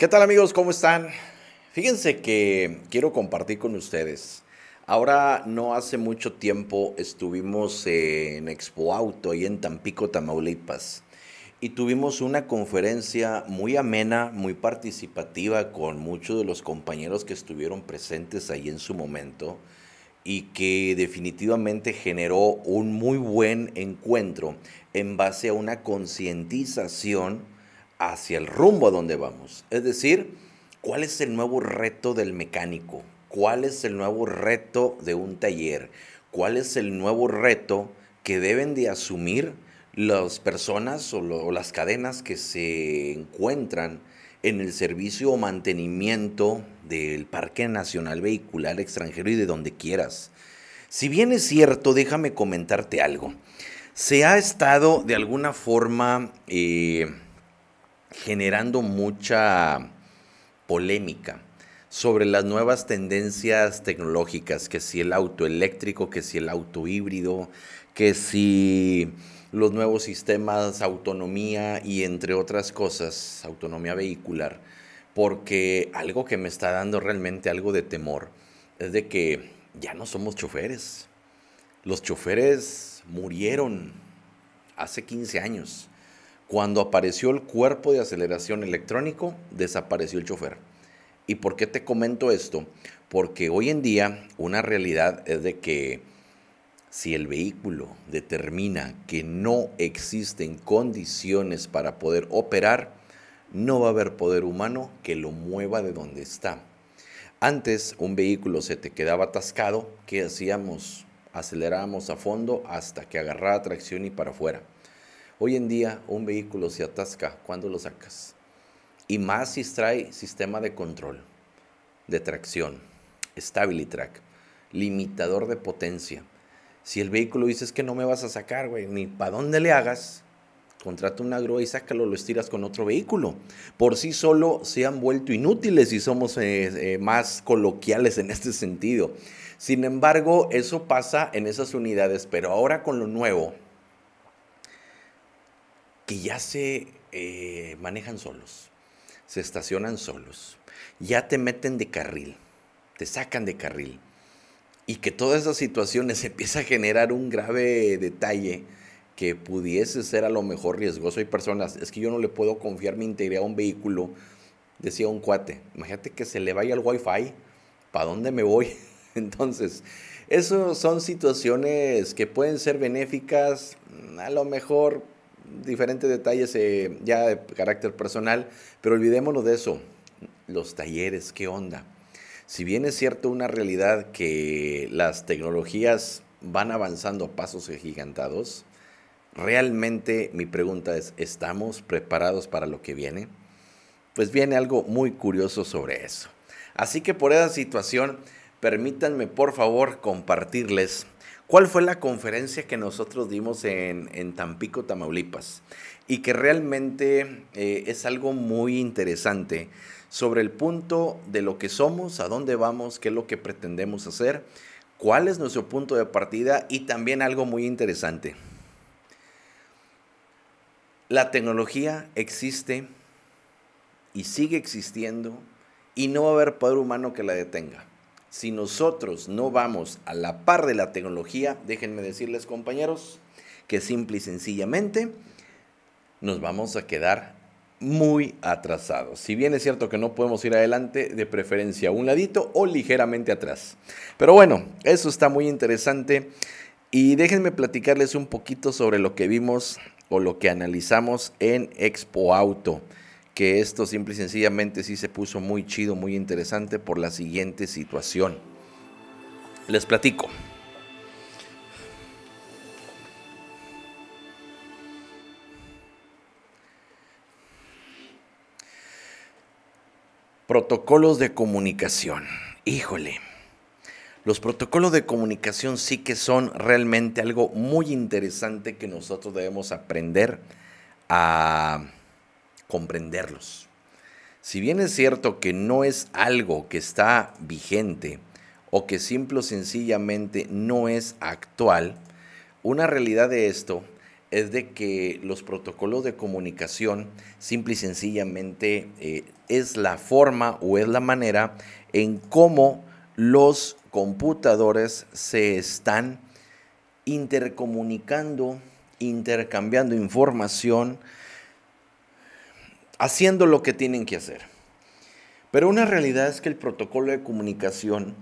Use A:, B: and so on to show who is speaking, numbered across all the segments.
A: ¿Qué tal amigos? ¿Cómo están? Fíjense que quiero compartir con ustedes. Ahora no hace mucho tiempo estuvimos en Expo Auto ahí en Tampico, Tamaulipas. Y tuvimos una conferencia muy amena, muy participativa con muchos de los compañeros que estuvieron presentes ahí en su momento y que definitivamente generó un muy buen encuentro en base a una concientización hacia el rumbo a donde vamos. Es decir, ¿cuál es el nuevo reto del mecánico? ¿Cuál es el nuevo reto de un taller? ¿Cuál es el nuevo reto que deben de asumir las personas o, las cadenas que se encuentran en el servicio o mantenimiento del Parque Nacional Vehicular Extranjero y de donde quieras? Si bien es cierto, déjame comentarte algo. Se ha estado de alguna forma... Eh, generando mucha polémica sobre las nuevas tendencias tecnológicas, que si el auto eléctrico, que si el auto híbrido, que si los nuevos sistemas, autonomía y entre otras cosas, autonomía vehicular, porque algo que me está dando realmente algo de temor es de que ya no somos choferes. Los choferes murieron hace 15 años. Cuando apareció el cuerpo de aceleración electrónico, desapareció el chofer. ¿Y por qué te comento esto? Porque hoy en día una realidad es de que si el vehículo determina que no existen condiciones para poder operar, no va a haber poder humano que lo mueva de donde está. Antes un vehículo se te quedaba atascado, ¿qué hacíamos? Acelerábamos a fondo hasta que agarraba tracción y para afuera. Hoy en día un vehículo se atasca cuando lo sacas. Y más si trae sistema de control, de tracción, Stability track limitador de potencia. Si el vehículo dices que no me vas a sacar, güey, ni para dónde le hagas, contrata una grúa y sácalo, lo estiras con otro vehículo. Por sí solo se han vuelto inútiles y somos eh, eh, más coloquiales en este sentido. Sin embargo, eso pasa en esas unidades, pero ahora con lo nuevo, que ya se eh, manejan solos, se estacionan solos, ya te meten de carril, te sacan de carril. Y que todas esas situaciones empieza a generar un grave detalle que pudiese ser a lo mejor riesgoso. Hay personas, es que yo no le puedo confiar mi integridad a un vehículo, decía un cuate. Imagínate que se le vaya el wifi, ¿para dónde me voy? Entonces, eso son situaciones que pueden ser benéficas, a lo mejor diferentes detalles eh, ya de carácter personal, pero olvidémonos de eso. Los talleres, ¿qué onda? Si bien es cierto una realidad que las tecnologías van avanzando a pasos agigantados, realmente mi pregunta es, ¿estamos preparados para lo que viene? Pues viene algo muy curioso sobre eso. Así que por esa situación, permítanme por favor compartirles ¿Cuál fue la conferencia que nosotros dimos en, Tampico, Tamaulipas? Y que realmente eh, es algo muy interesante sobre el punto de lo que somos, a dónde vamos, qué es lo que pretendemos hacer, cuál es nuestro punto de partida y también algo muy interesante. La tecnología existe y sigue existiendo y no va a haber poder humano que la detenga si nosotros no vamos a la par de la tecnología, déjenme decirles compañeros, que simple y sencillamente nos vamos a quedar muy atrasados. Si bien es cierto que no podemos ir adelante, de preferencia a un ladito o ligeramente atrás. Pero bueno, eso está muy interesante y déjenme platicarles un poquito sobre lo que vimos o lo que analizamos en Expo Auto que esto simple y sencillamente sí se puso muy chido, muy interesante por la siguiente situación. Les platico. Protocolos de comunicación. Híjole. Los protocolos de comunicación sí que son realmente algo muy interesante que nosotros debemos aprender a comprenderlos. Si bien es cierto que no es algo que está vigente o que simple o sencillamente no es actual, una realidad de esto es de que los protocolos de comunicación simple y sencillamente eh, es la forma o es la manera en cómo los computadores se están intercomunicando, intercambiando información, haciendo lo que tienen que hacer. Pero una realidad es que el protocolo de comunicación,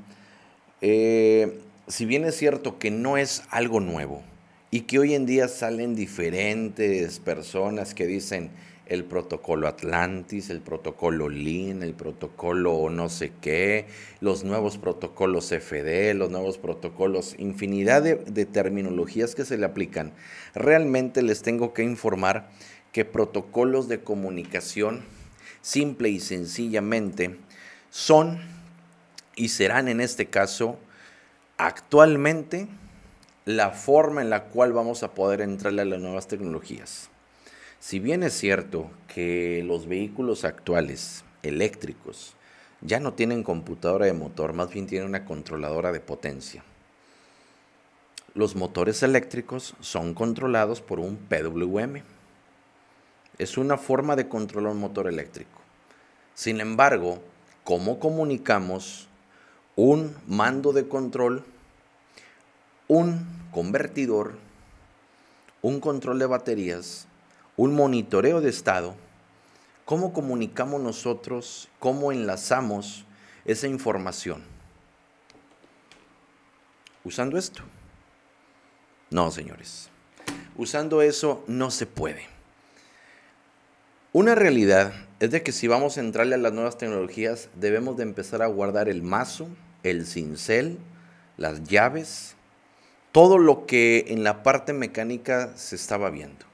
A: eh, si bien es cierto que no es algo nuevo y que hoy en día salen diferentes personas que dicen el protocolo Atlantis, el protocolo Lean, el protocolo no sé qué, los nuevos protocolos FD, los nuevos protocolos, infinidad de terminologías que se le aplican. Realmente les tengo que informar que protocolos de comunicación simple y sencillamente son y serán en este caso actualmente la forma en la cual vamos a poder entrarle a las nuevas tecnologías. Si bien es cierto que los vehículos actuales eléctricos ya no tienen computadora de motor, más bien tienen una controladora de potencia. Los motores eléctricos son controlados por un PWM, es una forma de controlar un motor eléctrico. Sin embargo, ¿cómo comunicamos un mando de control, un convertidor, un control de baterías, un monitoreo de estado? ¿Cómo comunicamos nosotros, cómo enlazamos esa información? Usando esto. No, señores. Usando eso no se puede. Una realidad es de que si vamos a entrarle a las nuevas tecnologías, debemos de empezar a guardar el mazo, el cincel, las llaves, todo lo que en la parte mecánica se estaba viendo.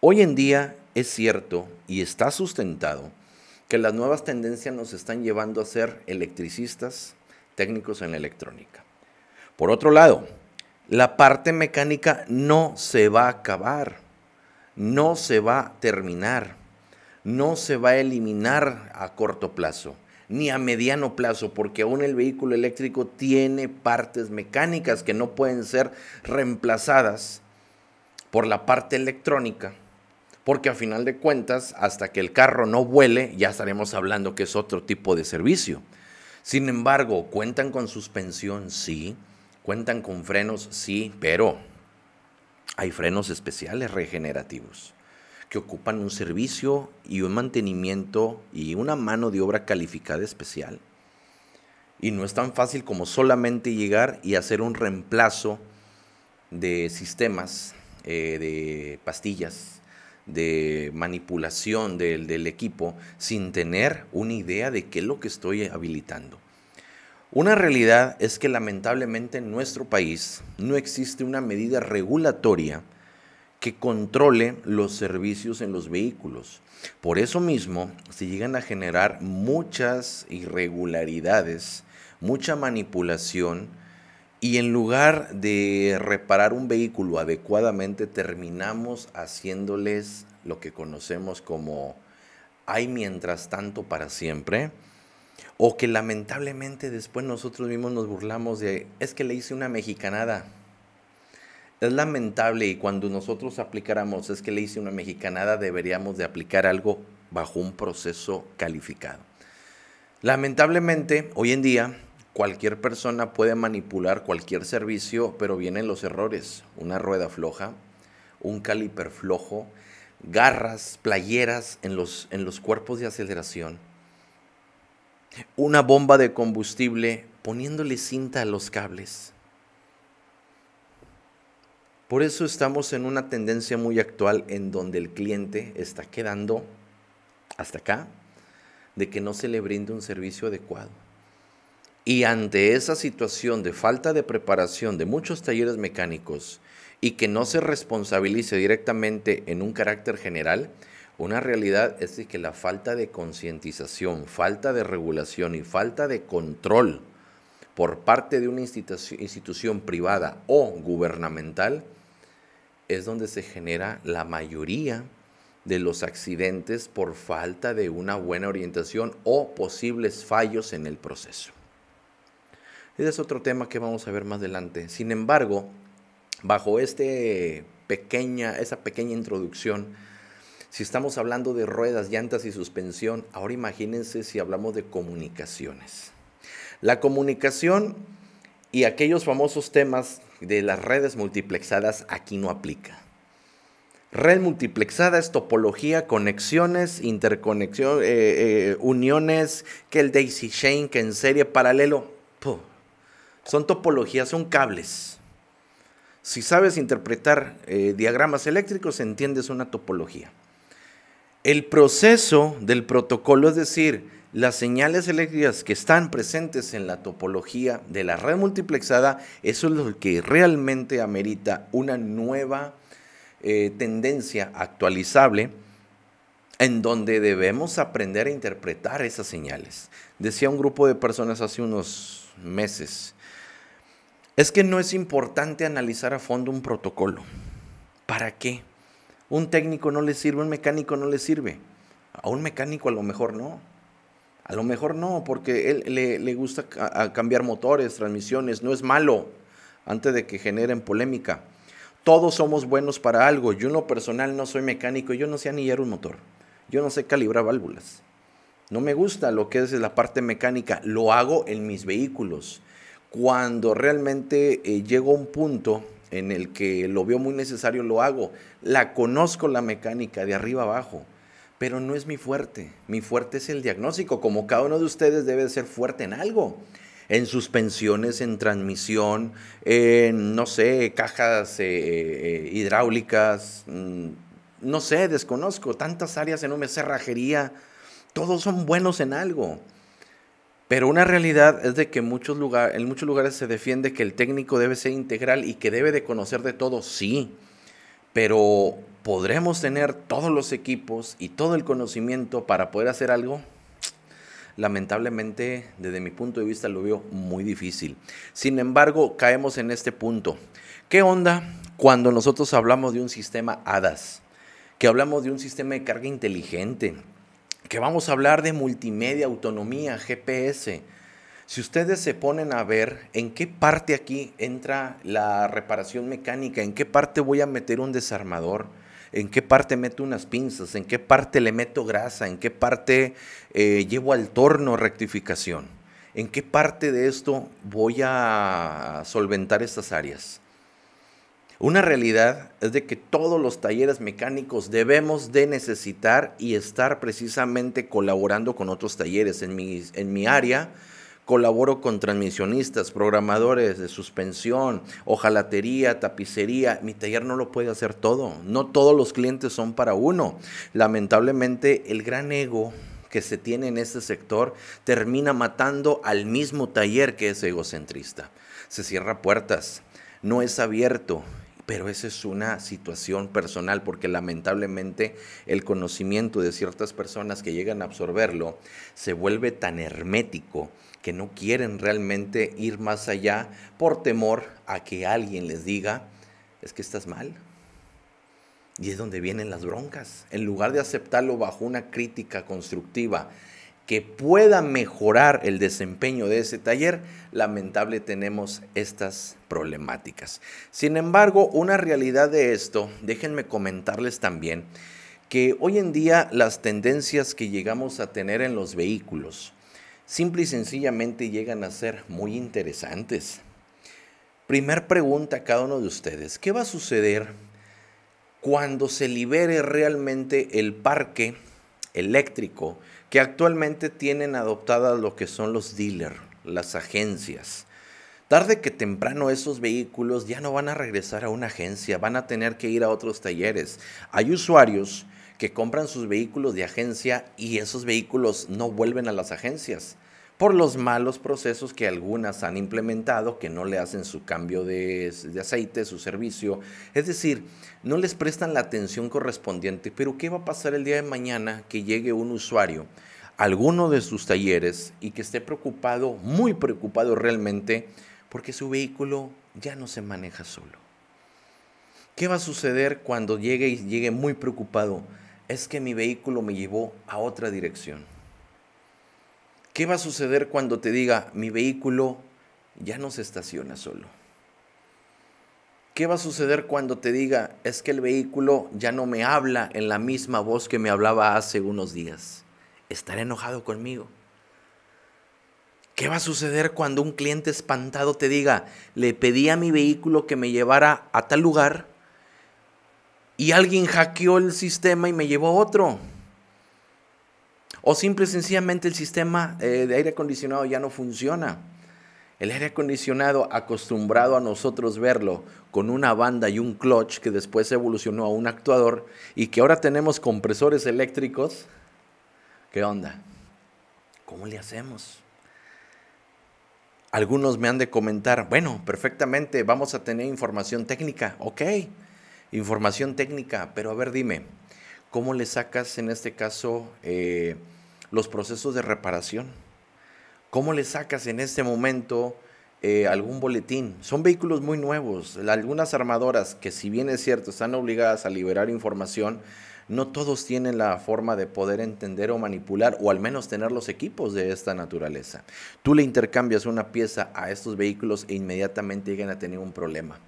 A: Hoy en día es cierto y está sustentado que las nuevas tendencias nos están llevando a ser electricistas, técnicos en electrónica. Por otro lado, la parte mecánica no se va a acabar, no se va a terminar no se va a eliminar a corto plazo ni a mediano plazo, porque aún el vehículo eléctrico tiene partes mecánicas que no pueden ser reemplazadas por la parte electrónica, porque a final de cuentas, hasta que el carro no vuele, ya estaremos hablando que es otro tipo de servicio. Sin embargo, cuentan con suspensión, sí, cuentan con frenos, sí, pero hay frenos especiales regenerativos que ocupan un servicio y un mantenimiento y una mano de obra calificada especial. Y no es tan fácil como solamente llegar y hacer un reemplazo de sistemas, eh, de pastillas, de manipulación del, del equipo sin tener una idea de qué es lo que estoy habilitando. Una realidad es que lamentablemente en nuestro país no existe una medida regulatoria que controle los servicios en los vehículos. Por eso mismo se llegan a generar muchas irregularidades, mucha manipulación y en lugar de reparar un vehículo adecuadamente terminamos haciéndoles lo que conocemos como hay mientras tanto para siempre o que lamentablemente después nosotros mismos nos burlamos de es que le hice una mexicanada es lamentable y cuando nosotros aplicáramos, es que le hice una mexicanada, deberíamos de aplicar algo bajo un proceso calificado. Lamentablemente, hoy en día, cualquier persona puede manipular cualquier servicio, pero vienen los errores. Una rueda floja, un caliper flojo, garras, playeras en los, en los cuerpos de aceleración, una bomba de combustible poniéndole cinta a los cables por eso estamos en una tendencia muy actual en donde el cliente está quedando hasta acá de que no se le brinde un servicio adecuado. Y ante esa situación de falta de preparación de muchos talleres mecánicos y que no se responsabilice directamente en un carácter general, una realidad es que la falta de concientización, falta de regulación y falta de control por parte de una institución privada o gubernamental es donde se genera la mayoría de los accidentes por falta de una buena orientación o posibles fallos en el proceso. Ese es otro tema que vamos a ver más adelante. Sin embargo, bajo esta pequeña, esa pequeña introducción, si estamos hablando de ruedas, llantas y suspensión, ahora imagínense si hablamos de comunicaciones. La comunicación y aquellos famosos temas de las redes multiplexadas aquí no aplica. Red multiplexada es topología, conexiones, interconexión, eh, eh, uniones, que el daisy chain, que en serie paralelo. Son topologías, son cables. Si sabes interpretar eh, diagramas eléctricos, entiendes una topología. El proceso del protocolo, es decir, las señales eléctricas que están presentes en la topología de la red multiplexada, eso es lo que realmente amerita una nueva eh, tendencia actualizable en donde debemos aprender a interpretar esas señales. Decía un grupo de personas hace unos meses, es que no es importante analizar a fondo un protocolo. ¿Para qué? Un técnico no le sirve, un mecánico no le sirve. A un mecánico a lo mejor no, a lo mejor no, porque él le, gusta cambiar motores, transmisiones, no es malo antes de que generen polémica. Todos somos buenos para algo. Yo en lo personal no soy mecánico, yo no sé anillar un motor, yo no sé calibrar válvulas. No me gusta lo que es la parte mecánica, lo hago en mis vehículos. Cuando realmente eh, llego a un punto en el que lo veo muy necesario, lo hago. La conozco la mecánica de arriba abajo pero no es mi fuerte. Mi fuerte es el diagnóstico, como cada uno de ustedes debe ser fuerte en algo. En suspensiones, en transmisión, en, no sé, cajas eh, eh, hidráulicas, mm, no sé, desconozco, tantas áreas en una cerrajería, todos son buenos en algo. Pero una realidad es de que muchos en muchos lugares se defiende que el técnico debe ser integral y que debe de conocer de todo, sí. Pero ¿podremos tener todos los equipos y todo el conocimiento para poder hacer algo? Lamentablemente, desde mi punto de vista, lo veo muy difícil. Sin embargo, caemos en este punto. ¿Qué onda cuando nosotros hablamos de un sistema HADAS? Que hablamos de un sistema de carga inteligente, que vamos a hablar de multimedia, autonomía, GPS. Si ustedes se ponen a ver en qué parte aquí entra la reparación mecánica, en qué parte voy a meter un desarmador, en qué parte meto unas pinzas, en qué parte le meto grasa, en qué parte eh, llevo al torno rectificación, en qué parte de esto voy a solventar estas áreas. Una realidad es de que todos los talleres mecánicos debemos de necesitar y estar precisamente colaborando con otros talleres. en mi área, Colaboro con transmisionistas, programadores de suspensión, ojalatería, tapicería. Mi taller no lo puede hacer todo. No todos los clientes son para uno. Lamentablemente el gran ego que se tiene en este sector termina matando al mismo taller que es egocentrista. Se cierra puertas, no es abierto, pero esa es una situación personal porque lamentablemente el conocimiento de ciertas personas que llegan a absorberlo se vuelve tan hermético que no quieren realmente ir más allá por temor a que alguien les diga, es que estás mal. Y es donde vienen las broncas. En lugar de aceptarlo bajo una crítica constructiva que pueda mejorar el desempeño de ese taller, lamentable tenemos estas problemáticas. Sin embargo, una realidad de esto, déjenme comentarles también que hoy en día las tendencias que llegamos a tener en los vehículos, simple y sencillamente llegan a ser muy interesantes. Primer pregunta a cada uno de ustedes, ¿qué va a suceder cuando se libere realmente el parque eléctrico que actualmente tienen adoptadas lo que son los dealers, las agencias? Tarde que temprano esos vehículos ya no van a regresar a una agencia, van a tener que ir a otros talleres. Hay usuarios que compran sus vehículos de agencia y esos vehículos no vuelven a las agencias por los malos procesos que algunas han implementado, que no le hacen su cambio de, de, aceite, su servicio. Es decir, no les prestan la atención correspondiente. Pero ¿qué va a pasar el día de mañana que llegue un usuario a alguno de sus talleres y que esté preocupado, muy preocupado realmente, porque su vehículo ya no se maneja solo? ¿Qué va a suceder cuando llegue y llegue muy preocupado? es que mi vehículo me llevó a otra dirección. ¿Qué va a suceder cuando te diga, mi vehículo ya no se estaciona solo? ¿Qué va a suceder cuando te diga, es que el vehículo ya no me habla en la misma voz que me hablaba hace unos días? Estaré enojado conmigo. ¿Qué va a suceder cuando un cliente espantado te diga, le pedí a mi vehículo que me llevara a tal lugar y alguien hackeó el sistema y me llevó otro. O simple y sencillamente el sistema eh, de aire acondicionado ya no funciona. El aire acondicionado, acostumbrado a nosotros verlo con una banda y un clutch que después evolucionó a un actuador y que ahora tenemos compresores eléctricos, ¿qué onda? ¿Cómo le hacemos? Algunos me han de comentar, bueno, perfectamente, vamos a tener información técnica, ok información técnica, pero a ver, dime, ¿cómo le sacas en este caso eh, los procesos de reparación? ¿Cómo le sacas en este momento eh, algún boletín? Son vehículos muy nuevos. Algunas armadoras que si bien es cierto están obligadas a liberar información, no todos tienen la forma de poder entender o manipular o al menos tener los equipos de esta naturaleza. Tú le intercambias una pieza a estos vehículos e inmediatamente llegan a tener un problema.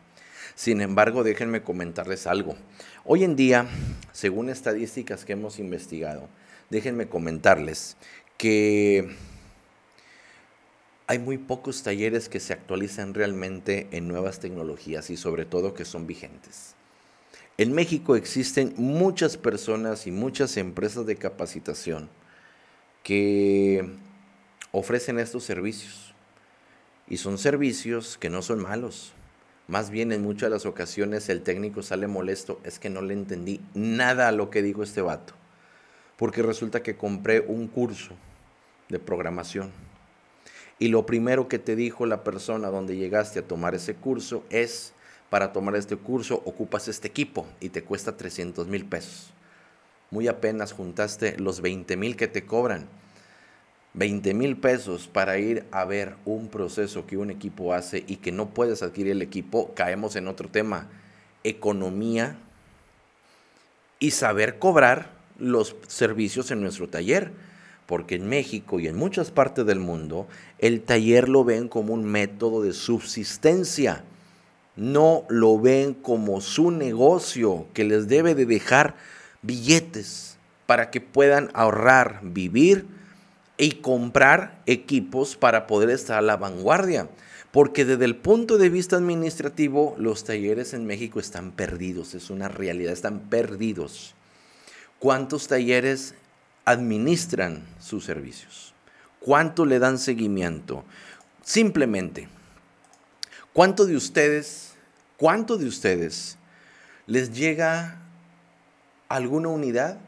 A: Sin embargo, déjenme comentarles algo. Hoy en día, según estadísticas que hemos investigado, déjenme comentarles que hay muy pocos talleres que se actualizan realmente en nuevas tecnologías y sobre todo que son vigentes. En México existen muchas personas y muchas empresas de capacitación que ofrecen estos servicios. Y son servicios que no son malos, más bien en muchas de las ocasiones el técnico sale molesto, es que no le entendí nada a lo que dijo este vato. Porque resulta que compré un curso de programación. Y lo primero que te dijo la persona donde llegaste a tomar ese curso es, para tomar este curso ocupas este equipo y te cuesta 300 mil pesos. Muy apenas juntaste los 20 mil que te cobran 20 mil pesos para ir a ver un proceso que un equipo hace y que no puedes adquirir el equipo, caemos en otro tema, economía y saber cobrar los servicios en nuestro taller. Porque en México y en muchas partes del mundo, el taller lo ven como un método de subsistencia. No lo ven como su negocio que les debe de dejar billetes para que puedan ahorrar, vivir y comprar equipos para poder estar a la vanguardia. Porque desde el punto de vista administrativo, los talleres en México están perdidos, es una realidad, están perdidos. ¿Cuántos talleres administran sus servicios? ¿Cuánto le dan seguimiento? Simplemente, ¿cuánto de ustedes, cuánto de ustedes les llega alguna unidad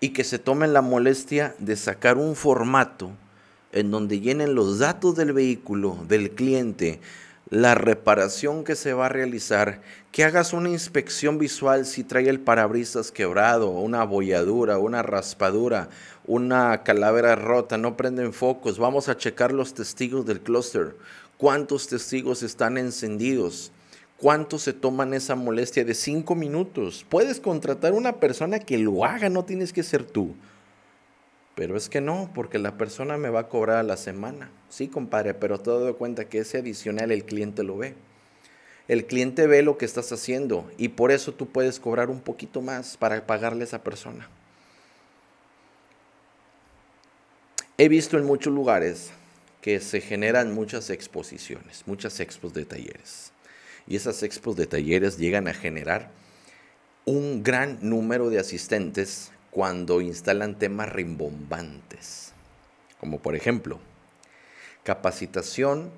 A: y que se tomen la molestia de sacar un formato en donde llenen los datos del vehículo, del cliente, la reparación que se va a realizar, que hagas una inspección visual si trae el parabrisas quebrado, una abolladura, una raspadura, una calavera rota, no prenden focos, vamos a checar los testigos del clúster, cuántos testigos están encendidos, ¿Cuánto se toman esa molestia de cinco minutos? Puedes contratar una persona que lo haga, no tienes que ser tú. Pero es que no, porque la persona me va a cobrar a la semana. Sí, compadre, pero te doy cuenta que ese adicional el cliente lo ve. El cliente ve lo que estás haciendo y por eso tú puedes cobrar un poquito más para pagarle a esa persona. He visto en muchos lugares que se generan muchas exposiciones, muchas expos de talleres y esas expos de talleres llegan a generar un gran número de asistentes cuando instalan temas rimbombantes, como por ejemplo capacitación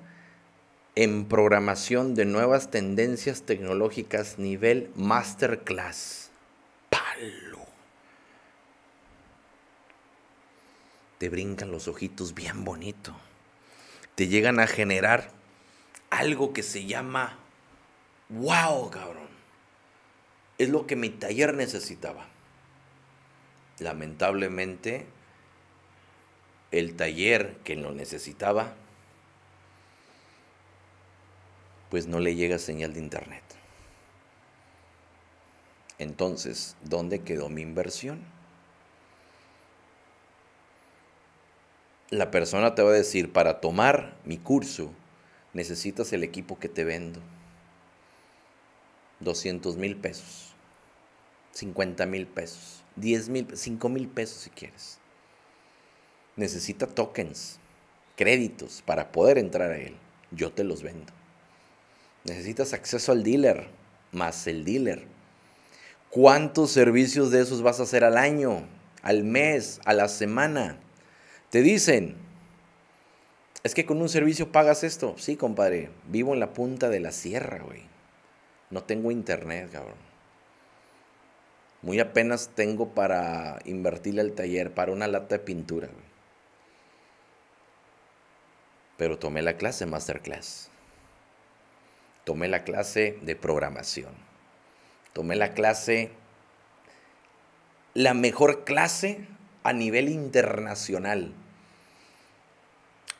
A: en programación de nuevas tendencias tecnológicas nivel masterclass. Palo. Te brincan los ojitos bien bonito. Te llegan a generar algo que se llama wow, cabrón. Es lo que mi taller necesitaba. Lamentablemente, el taller que lo necesitaba, pues no le llega señal de internet. Entonces, ¿dónde quedó mi inversión? La persona te va a decir, para tomar mi curso necesitas el equipo que te vendo. 200 mil pesos, 50 mil pesos, 10 mil, 5 mil pesos si quieres. Necesita tokens, créditos para poder entrar a él. Yo te los vendo. Necesitas acceso al dealer, más el dealer. ¿Cuántos servicios de esos vas a hacer al año, al mes, a la semana? Te dicen, es que con un servicio pagas esto. Sí, compadre, vivo en la punta de la sierra, güey. No tengo internet, cabrón. Muy apenas tengo para invertirle al taller, para una lata de pintura. Pero tomé la clase masterclass. Tomé la clase de programación. Tomé la clase, la mejor clase a nivel internacional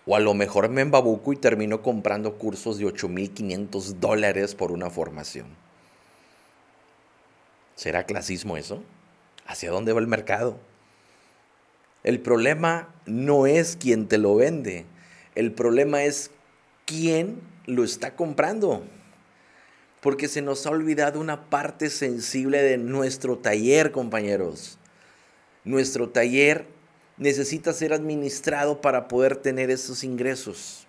A: o a lo mejor me embabuco y termino comprando cursos de 8.500 dólares por una formación. ¿Será clasismo eso? ¿Hacia dónde va el mercado? El problema no es quién te lo vende, el problema es quién lo está comprando. Porque se nos ha olvidado una parte sensible de nuestro taller, compañeros. Nuestro taller necesita ser administrado para poder tener esos ingresos.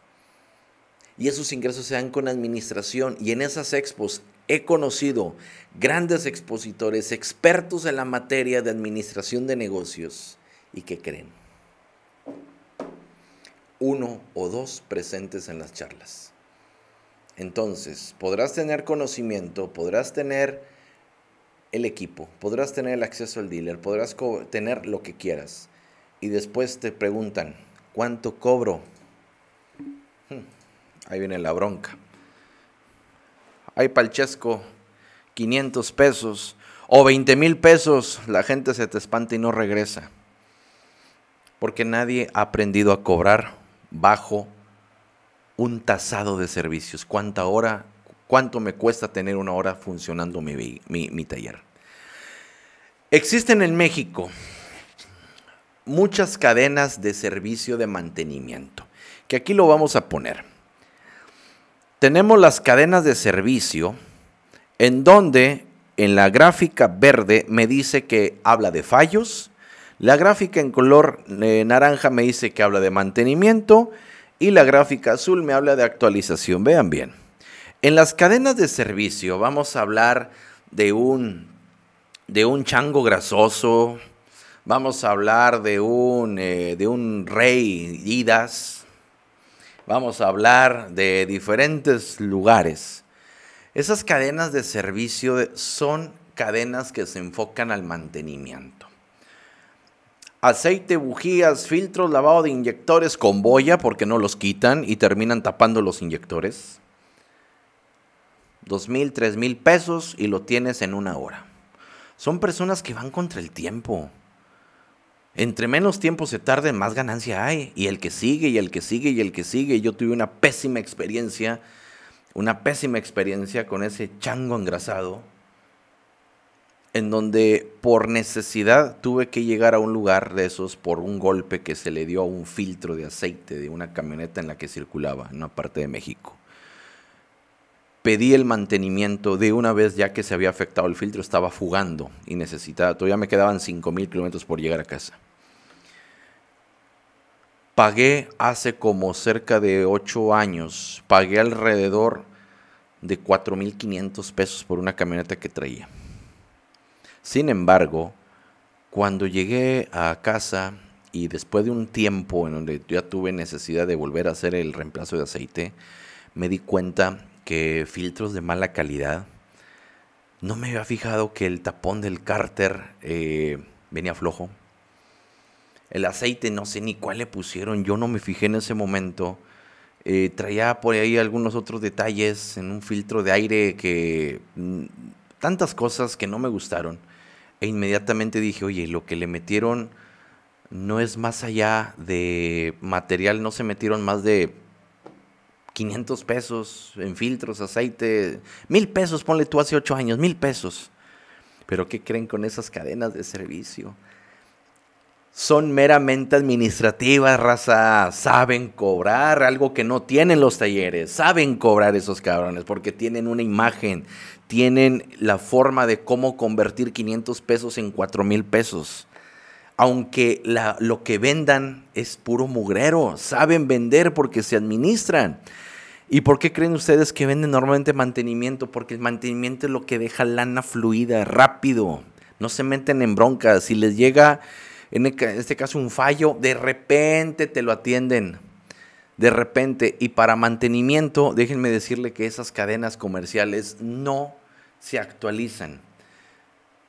A: Y esos ingresos se dan con administración. Y en esas expos he conocido grandes expositores, expertos en la materia de administración de negocios. ¿Y que creen? Uno o dos presentes en las charlas. Entonces, podrás tener conocimiento, podrás tener el equipo, podrás tener el acceso al dealer, podrás tener lo que quieras y después te preguntan, ¿cuánto cobro? Hmm, ahí viene la bronca. Hay palchesco, 500 pesos o 20 mil pesos, la gente se te espanta y no regresa. Porque nadie ha aprendido a cobrar bajo un tasado de servicios. ¿Cuánta hora, cuánto me cuesta tener una hora funcionando mi, mi taller? Existen en México muchas cadenas de servicio de mantenimiento, que aquí lo vamos a poner. Tenemos las cadenas de servicio en donde en la gráfica verde me dice que habla de fallos, la gráfica en color eh, naranja me dice que habla de mantenimiento y la gráfica azul me habla de actualización. Vean bien. En las cadenas de servicio vamos a hablar de un, de un chango grasoso, Vamos a hablar de un, eh, de rey Idas. Vamos a hablar de diferentes lugares. Esas cadenas de servicio son cadenas que se enfocan al mantenimiento. Aceite, bujías, filtros, lavado de inyectores con boya porque no los quitan y terminan tapando los inyectores. Dos mil, tres mil pesos y lo tienes en una hora. Son personas que van contra el tiempo. Entre menos tiempo se tarde, más ganancia hay. Y el que sigue, y el que sigue, y el que sigue. Yo tuve una pésima experiencia, una pésima experiencia con ese chango engrasado, en donde por necesidad tuve que llegar a un lugar de esos por un golpe que se le dio a un filtro de aceite de una camioneta en la que circulaba, en una parte de México. Pedí el mantenimiento de una vez ya que se había afectado el filtro, estaba fugando y necesitaba, todavía me quedaban 5 mil kilómetros por llegar a casa pagué hace como cerca de ocho años, pagué alrededor de 4.500 pesos por una camioneta que traía. Sin embargo, cuando llegué a casa y después de un tiempo en donde ya tuve necesidad de volver a hacer el reemplazo de aceite, me di cuenta que filtros de mala calidad, no me había fijado que el tapón del cárter eh, venía flojo el aceite, no sé ni cuál le pusieron, yo no me fijé en ese momento. Eh, traía por ahí algunos otros detalles en un filtro de aire que mm, tantas cosas que no me gustaron. E inmediatamente dije, oye, lo que le metieron no es más allá de material, no se metieron más de 500 pesos en filtros, aceite, mil pesos, ponle tú hace ocho años, mil pesos. Pero ¿qué creen con esas cadenas de servicio? son meramente administrativas, raza. Saben cobrar algo que no tienen los talleres. Saben cobrar esos cabrones porque tienen una imagen, tienen la forma de cómo convertir 500 pesos en 4 mil pesos. Aunque lo que vendan es puro mugrero, saben vender porque se administran. ¿Y por qué creen ustedes que venden normalmente mantenimiento? Porque el mantenimiento es lo que deja lana fluida rápido. No se meten en broncas. Si les llega e-, en este caso un fallo, de repente te lo atienden. De repente, y para mantenimiento, déjenme decirle que esas cadenas comerciales no se actualizan.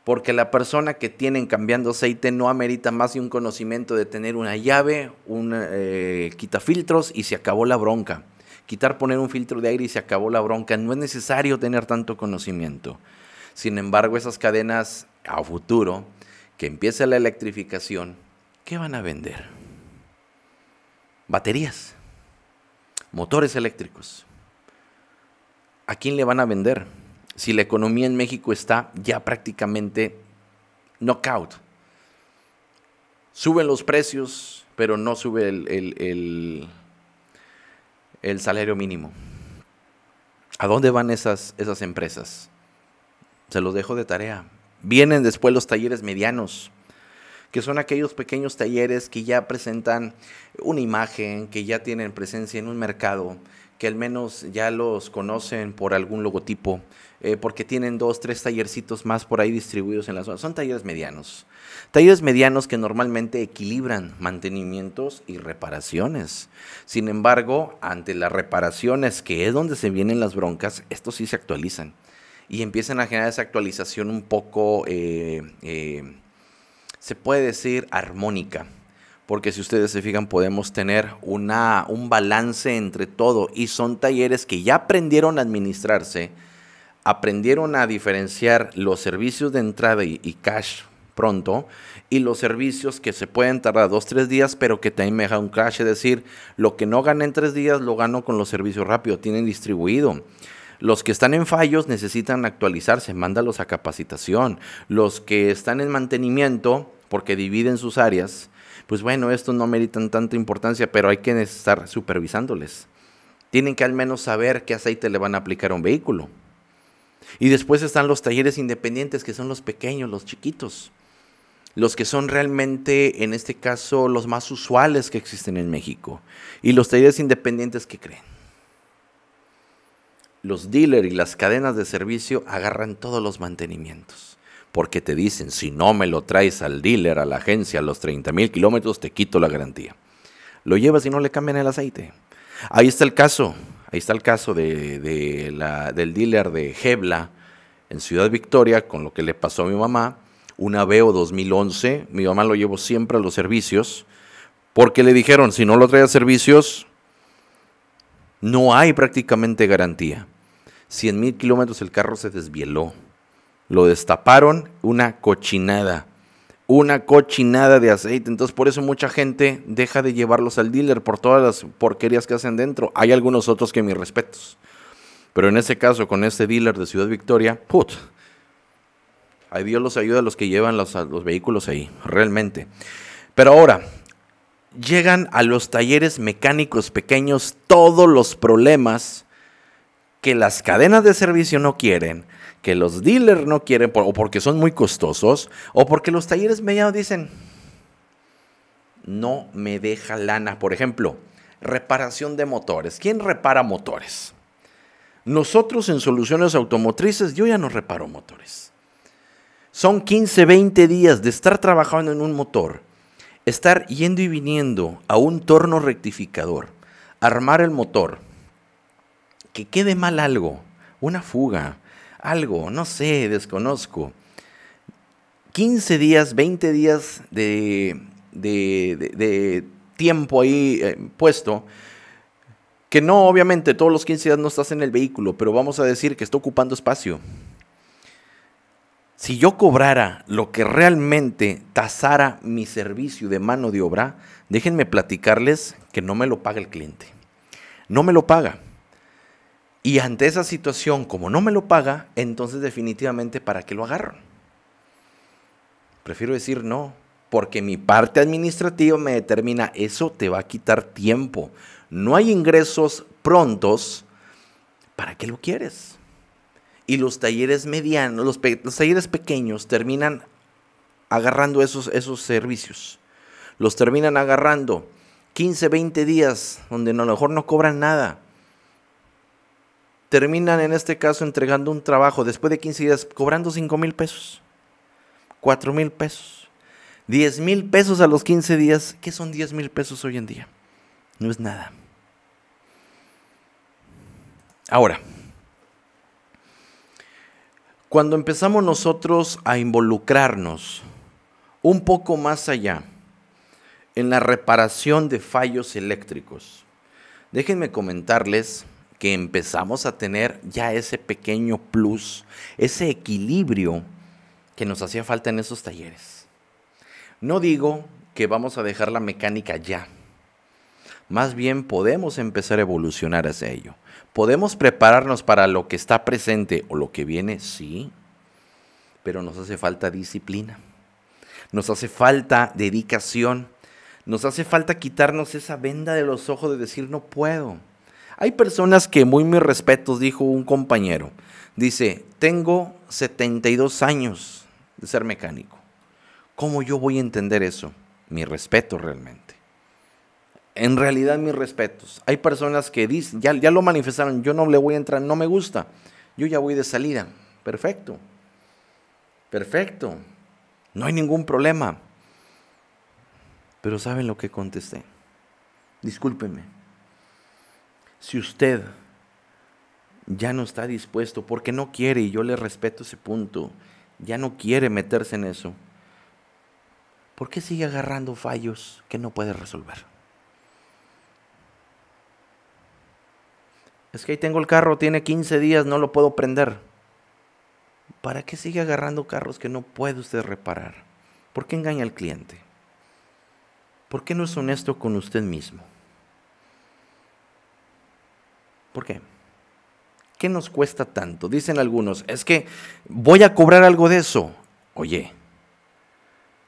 A: Porque la persona que tienen cambiando aceite no amerita más de un conocimiento de tener una llave, un eh, filtros y se acabó la bronca. Quitar, poner un filtro de aire y se acabó la bronca. No es necesario tener tanto conocimiento. Sin embargo, esas cadenas a futuro que empiece la electrificación, ¿qué van a vender? Baterías, motores eléctricos. ¿A quién le van a vender? Si la economía en México está ya prácticamente knockout. Suben los precios, pero no sube el, el, el, salario mínimo. ¿A dónde van esas, esas empresas? Se los dejo de tarea. Vienen después los talleres medianos, que son aquellos pequeños talleres que ya presentan una imagen, que ya tienen presencia en un mercado, que al menos ya los conocen por algún logotipo, eh, porque tienen dos, tres tallercitos más por ahí distribuidos en la zona. Son talleres medianos. Talleres medianos que normalmente equilibran mantenimientos y reparaciones. Sin embargo, ante las reparaciones, que es donde se vienen las broncas, estos sí se actualizan y empiezan a generar esa actualización un poco, eh, eh, se puede decir, armónica. Porque si ustedes se fijan, podemos tener una, un balance entre todo. Y son talleres que ya aprendieron a administrarse, aprendieron a diferenciar los servicios de entrada y, cash pronto y los servicios que se pueden tardar dos, tres días, pero que también me dejan un cash. Es decir, lo que no gané en tres días lo gano con los servicios rápidos, tienen distribuido. Los que están en fallos necesitan actualizarse, mándalos a capacitación. Los que están en mantenimiento, porque dividen sus áreas, pues bueno, estos no meritan tanta importancia, pero hay que estar supervisándoles. Tienen que al menos saber qué aceite le van a aplicar a un vehículo. Y después están los talleres independientes, que son los pequeños, los chiquitos. Los que son realmente, en este caso, los más usuales que existen en México. Y los talleres independientes que creen los dealers y las cadenas de servicio agarran todos los mantenimientos. Porque te dicen, si no me lo traes al dealer, a la agencia, a los 30 mil kilómetros, te quito la garantía. Lo llevas y no le cambian el aceite. Ahí está el caso. Ahí está el caso del dealer de Hebla en Ciudad Victoria, con lo que le pasó a mi mamá. Una Veo 2011. Mi mamá lo llevó siempre a los servicios. Porque le dijeron, si no lo traes a servicios, no hay prácticamente garantía. 100 mil kilómetros el carro se desvieló. Lo destaparon, una cochinada. Una cochinada de aceite. Entonces, por eso mucha gente deja de llevarlos al dealer por todas las porquerías que hacen dentro. Hay algunos otros que mis respetos. Pero en ese caso, con este dealer de Ciudad Victoria, put. ahí Dios los ayuda a los que llevan los vehículos ahí, realmente. Pero ahora, llegan a los talleres mecánicos pequeños todos los problemas que las cadenas de servicio no quieren, que los dealers no quieren, o porque son muy costosos, o porque los talleres medianos dicen, no me deja lana. Por ejemplo, reparación de motores. ¿Quién repara motores? Nosotros en soluciones automotrices, yo ya no reparo motores. Son 15, 20 días de estar trabajando en un motor, estar yendo y viniendo a un torno rectificador, armar el motor, que quede mal algo, una fuga, algo, no sé, desconozco. 15 días, 20 días de, tiempo ahí eh, puesto, que no, obviamente, todos los 15 días no estás en el vehículo, pero vamos a decir que está ocupando espacio. Si yo cobrara lo que realmente tasara mi servicio de mano de obra, déjenme platicarles que no me lo paga el cliente. No me lo paga. Y ante esa situación, como no me lo paga, entonces definitivamente, ¿para qué lo agarro? Prefiero decir no, porque mi parte administrativa me determina, eso te va a quitar tiempo. No hay ingresos prontos, ¿para qué lo quieres? Y los talleres medianos, los, los talleres pequeños terminan agarrando esos, esos servicios. Los terminan agarrando 15, 20 días donde a lo mejor no cobran nada terminan en este caso entregando un trabajo después de 15 días cobrando 5 mil pesos, 4 mil pesos, 10 mil pesos a los 15 días. ¿Qué son 10 mil pesos hoy en día? No es nada. Ahora, cuando empezamos nosotros a involucrarnos un poco más allá en la reparación de fallos eléctricos, déjenme comentarles que empezamos a tener ya ese pequeño plus, ese equilibrio que nos hacía falta en esos talleres. No digo que vamos a dejar la mecánica ya. Más bien podemos empezar a evolucionar hacia ello. Podemos prepararnos para lo que está presente o lo que viene, sí, pero nos hace falta disciplina. Nos hace falta dedicación. Nos hace falta quitarnos esa venda de los ojos de decir no puedo hay personas que, muy mis respetos, dijo un compañero, dice, tengo 72 años de ser mecánico. ¿Cómo yo voy a entender eso? Mi respeto realmente. En realidad, mis respetos. Hay personas que dicen, ya, ya lo manifestaron, yo no le voy a entrar, no me gusta. Yo ya voy de salida. Perfecto. Perfecto. No hay ningún problema. Pero ¿saben lo que contesté? Discúlpenme si usted ya no está dispuesto, porque no quiere, y yo le respeto ese punto, ya no quiere meterse en eso, ¿por qué sigue agarrando fallos que no puede resolver? Es que ahí tengo el carro, tiene 15 días, no lo puedo prender. ¿Para qué sigue agarrando carros que no puede usted reparar? ¿Por qué engaña al cliente? ¿Por qué no es honesto con usted mismo? ¿Por qué? ¿Qué nos cuesta tanto? Dicen algunos, es que voy a cobrar algo de eso. Oye,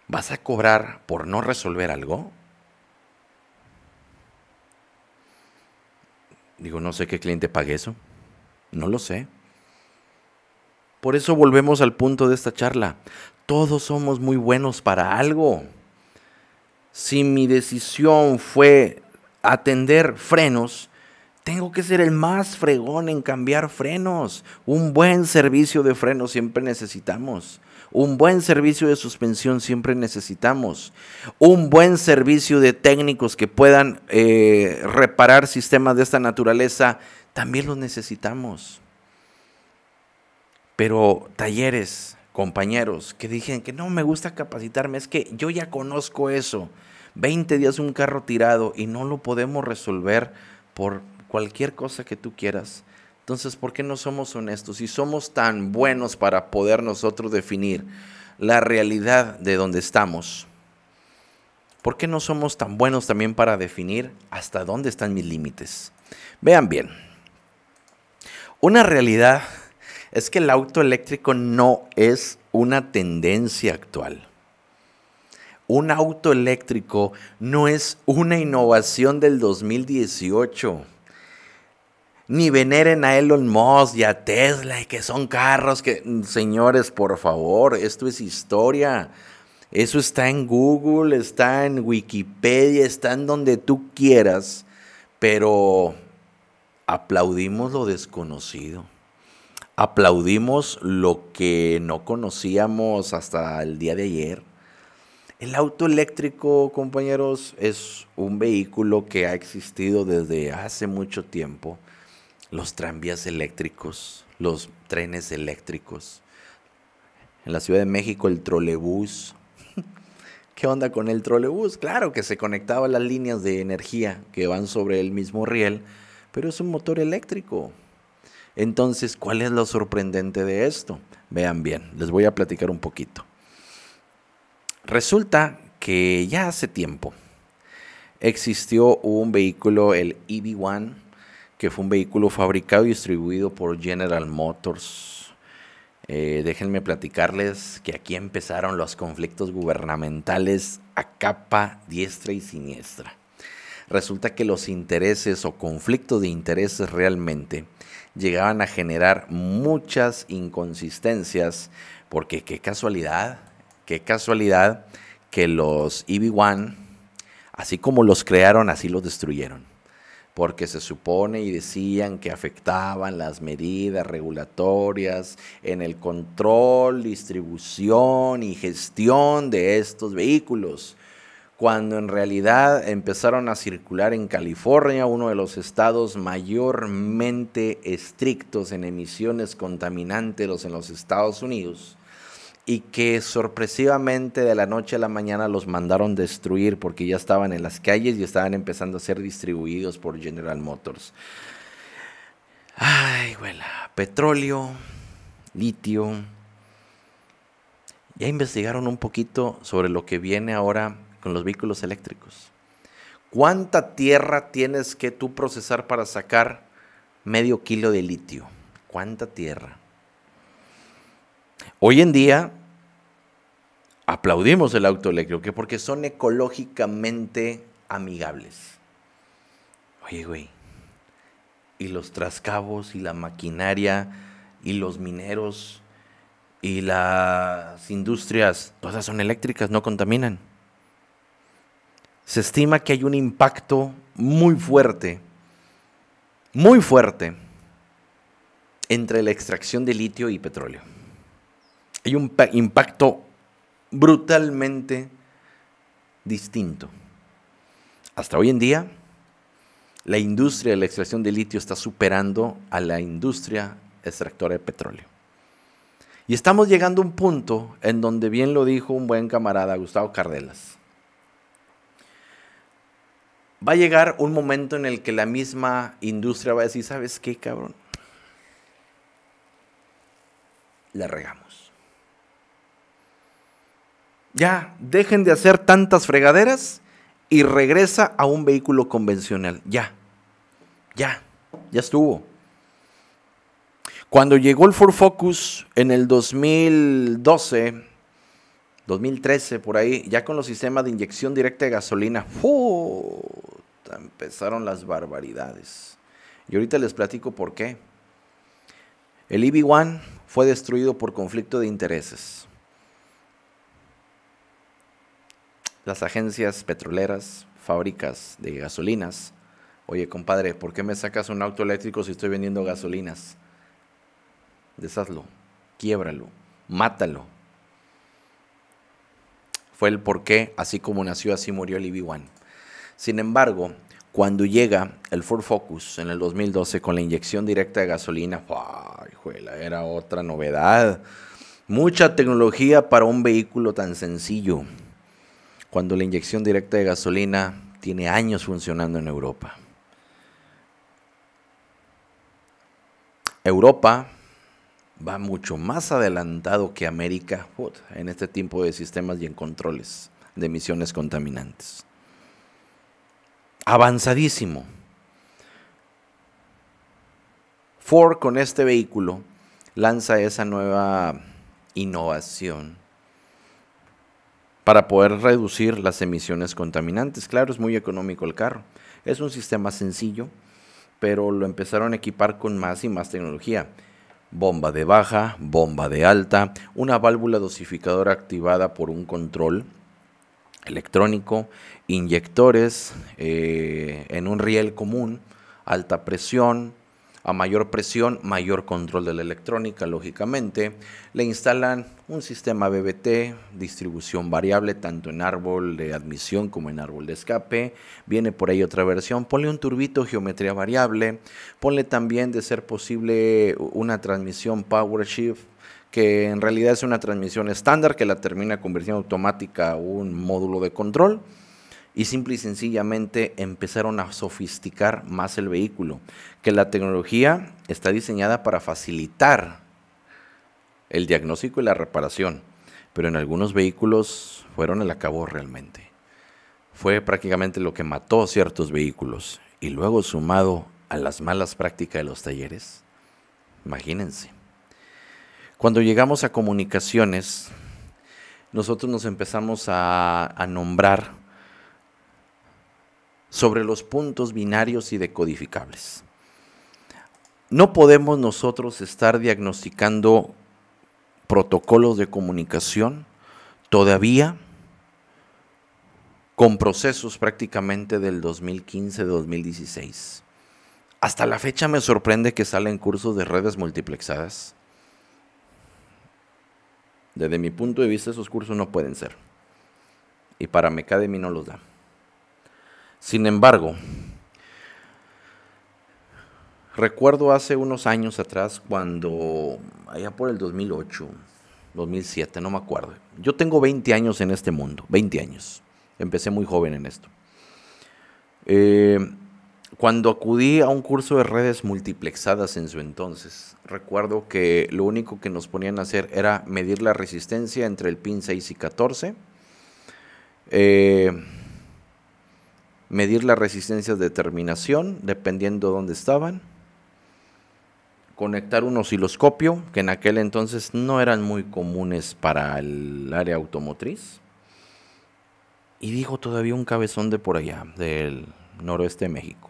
A: ¿vas a cobrar por no resolver algo? Digo, no sé qué cliente pague eso. No lo sé. Por eso volvemos al punto de esta charla. Todos somos muy buenos para algo. Si mi decisión fue atender frenos, tengo que ser el más fregón en cambiar frenos. Un buen servicio de frenos siempre necesitamos. Un buen servicio de suspensión siempre necesitamos. Un buen servicio de técnicos que puedan eh, reparar sistemas de esta naturaleza también los necesitamos. Pero talleres, compañeros, que dicen que no me gusta capacitarme, es que yo ya conozco eso. 20 días un carro tirado y no lo podemos resolver por cualquier cosa que tú quieras. Entonces, ¿por qué no somos honestos? Si somos tan buenos para poder nosotros definir la realidad de donde estamos. ¿Por qué no somos tan buenos también para definir hasta dónde están mis límites? Vean bien. Una realidad es que el auto eléctrico no es una tendencia actual. Un auto eléctrico no es una innovación del 2018 ni veneren a Elon Musk y a Tesla, y que son carros que... Señores, por favor, esto es historia. Eso está en Google, está en Wikipedia, está en donde tú quieras, pero aplaudimos lo desconocido. Aplaudimos lo que no conocíamos hasta el día de ayer. El auto eléctrico, compañeros, es un vehículo que ha existido desde hace mucho tiempo los tranvías eléctricos, los trenes eléctricos. En la Ciudad de México el trolebús. ¿Qué onda con el trolebús? Claro que se conectaba las líneas de energía que van sobre el mismo riel, pero es un motor eléctrico. Entonces, ¿cuál es lo sorprendente de esto? Vean bien, les voy a platicar un poquito. Resulta que ya hace tiempo existió un vehículo, el EV1, que fue un vehículo fabricado y distribuido por General Motors. Eh, déjenme platicarles que aquí empezaron los conflictos gubernamentales a capa diestra y siniestra. Resulta que los intereses o conflictos de intereses realmente llegaban a generar muchas inconsistencias, porque qué casualidad, qué casualidad que los ev 1 así como los crearon, así los destruyeron porque se supone y decían que afectaban las medidas regulatorias en el control, distribución y gestión de estos vehículos, cuando en realidad empezaron a circular en California, uno de los estados mayormente estrictos en emisiones contaminantes en los Estados Unidos y que sorpresivamente de la noche a la mañana los mandaron destruir porque ya estaban en las calles y estaban empezando a ser distribuidos por General Motors. Ay, huela, petróleo, litio. Ya investigaron un poquito sobre lo que viene ahora con los vehículos eléctricos. ¿Cuánta tierra tienes que tú procesar para sacar medio kilo de litio? ¿Cuánta tierra? Hoy en día aplaudimos el auto porque son ecológicamente amigables. Oye, güey, y los trascabos y la maquinaria y los mineros y las industrias, todas pues, son eléctricas, no contaminan. Se estima que hay un impacto muy fuerte, muy fuerte, entre la extracción de litio y petróleo hay un impacto brutalmente distinto. Hasta hoy en día, la industria de la extracción de litio está superando a la industria extractora de petróleo. Y estamos llegando a un punto en donde bien lo dijo un buen camarada, Gustavo Cardelas. Va a llegar un momento en el que la misma industria va a decir, ¿sabes qué, cabrón? La regamos. Ya, dejen de hacer tantas fregaderas y regresa a un vehículo convencional. Ya, ya, ya estuvo. Cuando llegó el Ford Focus en el 2012, 2013, por ahí, ya con los sistemas de inyección directa de gasolina, empezaron las barbaridades. Y ahorita les platico por qué. El ev 1 fue destruido por conflicto de intereses. las agencias petroleras, fábricas de gasolinas. Oye, compadre, ¿por qué me sacas un auto eléctrico si estoy vendiendo gasolinas? Deshazlo, quiebralo, mátalo. Fue el por qué, así como nació, así murió el EV1. Sin embargo, cuando llega el Ford Focus en el 2012 con la inyección directa de gasolina, ¡ay, Era otra novedad. Mucha tecnología para un vehículo tan sencillo cuando la inyección directa de gasolina tiene años funcionando en Europa. Europa va mucho más adelantado que América en este tipo de sistemas y en controles de emisiones contaminantes. Avanzadísimo. Ford con este vehículo lanza esa nueva innovación para poder reducir las emisiones contaminantes. Claro, es muy económico el carro. Es un sistema sencillo, pero lo empezaron a equipar con más y más tecnología. Bomba de baja, bomba de alta, una válvula dosificadora activada por un control electrónico, inyectores eh, en un riel común, alta presión, a mayor presión, mayor control de la electrónica, lógicamente. Le instalan un sistema BBT, distribución variable, tanto en árbol de admisión como en árbol de escape. Viene por ahí otra versión. Ponle un turbito, geometría variable. Ponle también, de ser posible, una transmisión PowerShift que en realidad es una transmisión estándar que la termina convirtiendo automática a un módulo de control y simple y sencillamente empezaron a sofisticar más el vehículo, que la tecnología está diseñada para facilitar el diagnóstico y la reparación, pero en algunos vehículos fueron el acabo realmente. Fue prácticamente lo que mató ciertos vehículos y luego sumado a las malas prácticas de los talleres, imagínense. Cuando llegamos a comunicaciones, nosotros nos empezamos a, a nombrar sobre los puntos binarios y decodificables. No podemos nosotros estar diagnosticando protocolos de comunicación todavía con procesos prácticamente del 2015-2016. Hasta la fecha me sorprende que salen cursos de redes multiplexadas. Desde mi punto de vista, esos cursos no pueden ser. Y para Mecademy no los da. Sin embargo, recuerdo hace unos años atrás cuando, allá por el 2008, 2007, no me acuerdo. Yo tengo 20 años en este mundo, 20 años. Empecé muy joven en esto. Eh, cuando acudí a un curso de redes multiplexadas en su entonces, recuerdo que lo único que nos ponían a hacer era medir la resistencia entre el pin 6 y 14. Eh, medir las resistencias de terminación dependiendo de dónde estaban, conectar un osciloscopio, que en aquel entonces no eran muy comunes para el área automotriz, y dijo todavía un cabezón de por allá, del noroeste de México.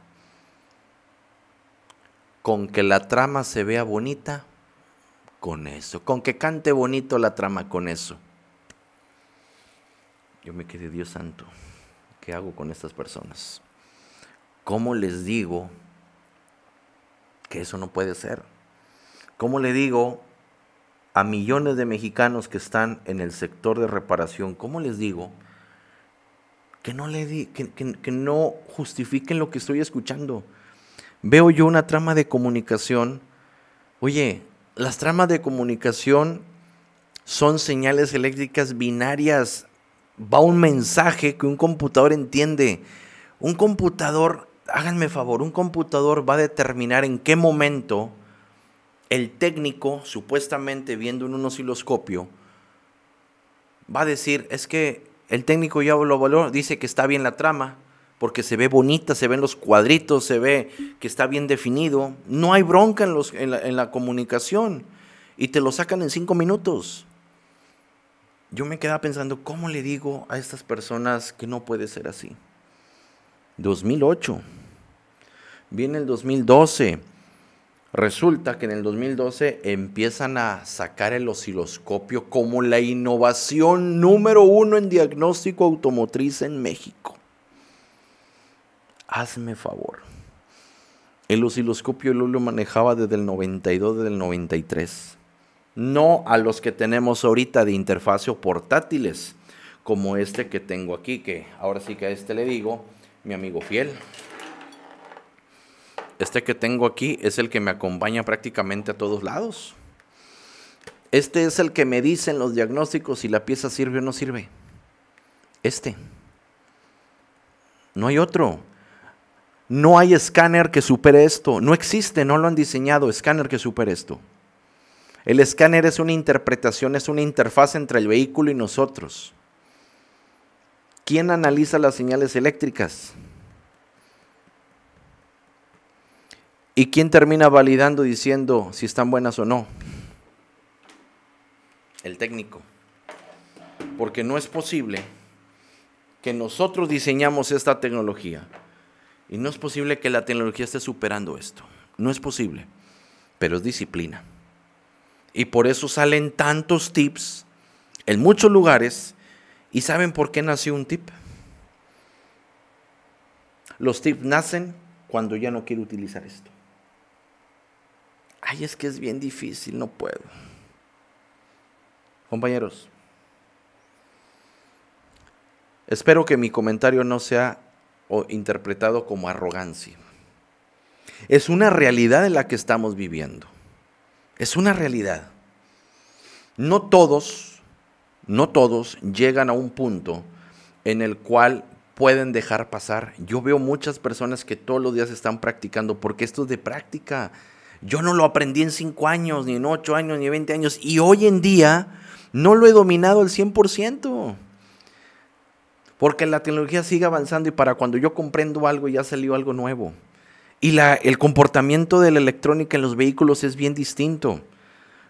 A: Con que la trama se vea bonita, con eso. Con que cante bonito la trama, con eso. Yo me quedé Dios santo hago con estas personas? ¿Cómo les digo que eso no puede ser? ¿Cómo le digo a millones de mexicanos que están en el sector de reparación, cómo les digo que no, le que, que no justifiquen lo que estoy escuchando? Veo yo una trama de comunicación. Oye, las tramas de comunicación son señales eléctricas binarias va un mensaje que un computador entiende. Un computador, háganme favor, un computador va a determinar en qué momento el técnico, supuestamente viendo en un osciloscopio, va a decir, es que el técnico ya lo valoró, dice que está bien la trama, porque se ve bonita, se ven los cuadritos, se ve que está bien definido. No hay bronca en, los, en la comunicación y te lo sacan en cinco minutos yo me quedaba pensando, ¿cómo le digo a estas personas que no puede ser así? 2008. Viene el 2012. Resulta que en el 2012 empiezan a sacar el osciloscopio como la innovación número uno en diagnóstico automotriz en México. Hazme favor. El osciloscopio Lulo lo manejaba desde el 92, desde el 93 no a los que tenemos ahorita de interfaz o portátiles, como este que tengo aquí, que ahora sí que a este le digo, mi amigo fiel. Este que tengo aquí es el que me acompaña prácticamente a todos lados. Este es el que me dicen los diagnósticos si la pieza sirve o no sirve. Este. No hay otro. No hay escáner que supere esto. No existe, no lo han diseñado, escáner que supere esto. El escáner es una interpretación, es una interfaz entre el vehículo y nosotros. ¿Quién analiza las señales eléctricas? ¿Y quién termina validando diciendo si están buenas o no? El técnico. Porque no es posible que nosotros diseñamos esta tecnología y no es posible que la tecnología esté superando esto. No es posible, pero es disciplina. Y por eso salen tantos tips en muchos lugares. ¿Y saben por qué nació un tip? Los tips nacen cuando ya no quiero utilizar esto. Ay, es que es bien difícil, no puedo. Compañeros, espero que mi comentario no sea interpretado como arrogancia. Es una realidad en la que estamos viviendo. Es una realidad. No todos, no todos llegan a un punto en el cual pueden dejar pasar. Yo veo muchas personas que todos los días están practicando porque esto es de práctica. Yo no lo aprendí en cinco años, ni en ocho años, ni en 20 años. Y hoy en día no lo he dominado al 100%. Porque la tecnología sigue avanzando y para cuando yo comprendo algo ya salió algo nuevo. Y el comportamiento de la electrónica en los vehículos es bien distinto.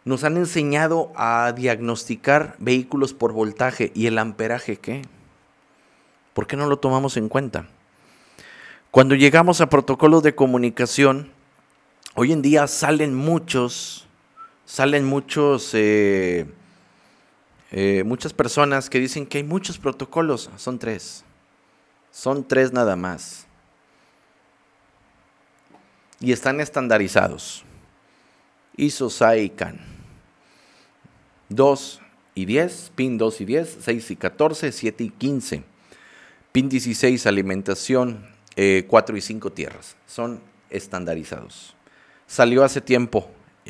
A: Nos han enseñado a diagnosticar vehículos por voltaje y el amperaje qué. ¿Por qué no lo tomamos en cuenta? Cuando llegamos a protocolos de comunicación, hoy en día salen muchos, salen muchos, eh, eh, muchas personas que dicen que hay muchos protocolos. Son tres. Son tres nada más y están estandarizados. ISO, SAE CAN. 2 y 10, PIN 2 y 10, 6 y 14, 7 y 15. PIN 16, alimentación, 4 eh, y 5 tierras. Son estandarizados. Salió hace tiempo,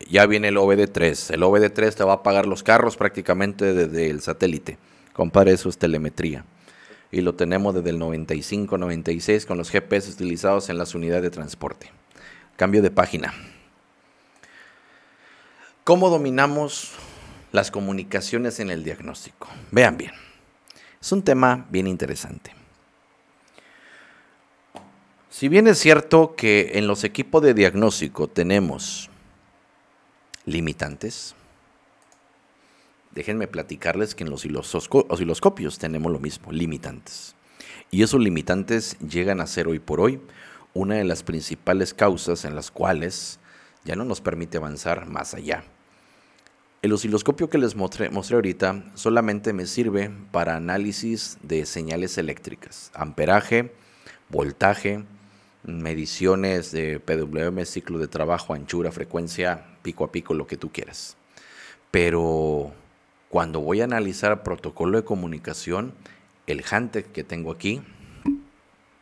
A: ya viene el OBD3. El OBD3 te va a pagar los carros prácticamente desde el satélite. Compare eso es telemetría. Y lo tenemos desde el 95-96 con los GPS utilizados en las unidades de transporte. Cambio de página. ¿Cómo dominamos las comunicaciones en el diagnóstico? Vean bien. Es un tema bien interesante. Si bien es cierto que en los equipos de diagnóstico tenemos limitantes, déjenme platicarles que en los osciloscopios tenemos lo mismo, limitantes. Y esos limitantes llegan a ser hoy por hoy una de las principales causas en las cuales ya no nos permite avanzar más allá. El osciloscopio que les mostré, ahorita solamente me sirve para análisis de señales eléctricas, amperaje, voltaje, mediciones de PWM, ciclo de trabajo, anchura, frecuencia, pico a pico, lo que tú quieras. Pero cuando voy a analizar protocolo de comunicación, el Hantec que tengo aquí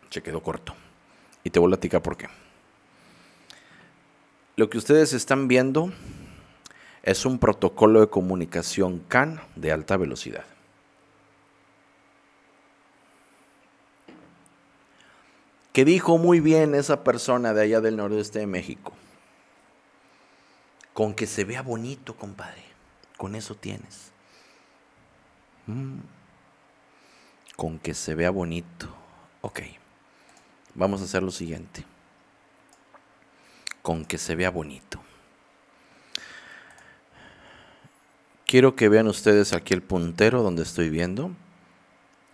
A: se quedó corto. Y te voy a platicar por qué. Lo que ustedes están viendo es un protocolo de comunicación CAN de alta velocidad. Que dijo muy bien esa persona de allá del Nordeste de México. Con que se vea bonito, compadre. Con eso tienes. Mm. Con que se vea bonito. Ok vamos a hacer lo siguiente. Con que se vea bonito. Quiero que vean ustedes aquí el puntero donde estoy viendo.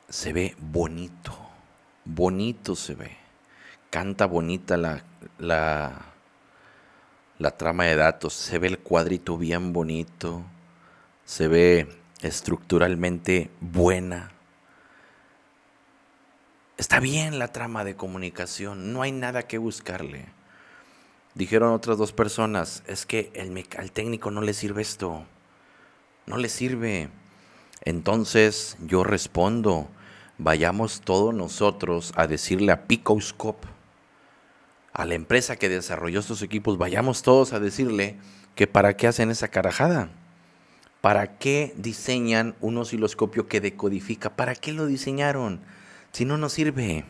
A: Se ve bonito. Bonito se ve. Canta bonita la, la, la trama de datos. Se ve el cuadrito bien bonito. Se ve estructuralmente buena Está bien la trama de comunicación, no hay nada que buscarle. Dijeron otras dos personas, es que el, al técnico no le sirve esto, no le sirve. Entonces yo respondo, vayamos todos nosotros a decirle a Picoscope, a la empresa que desarrolló estos equipos, vayamos todos a decirle que para qué hacen esa carajada, para qué diseñan un osciloscopio que decodifica, para qué lo diseñaron si no nos sirve.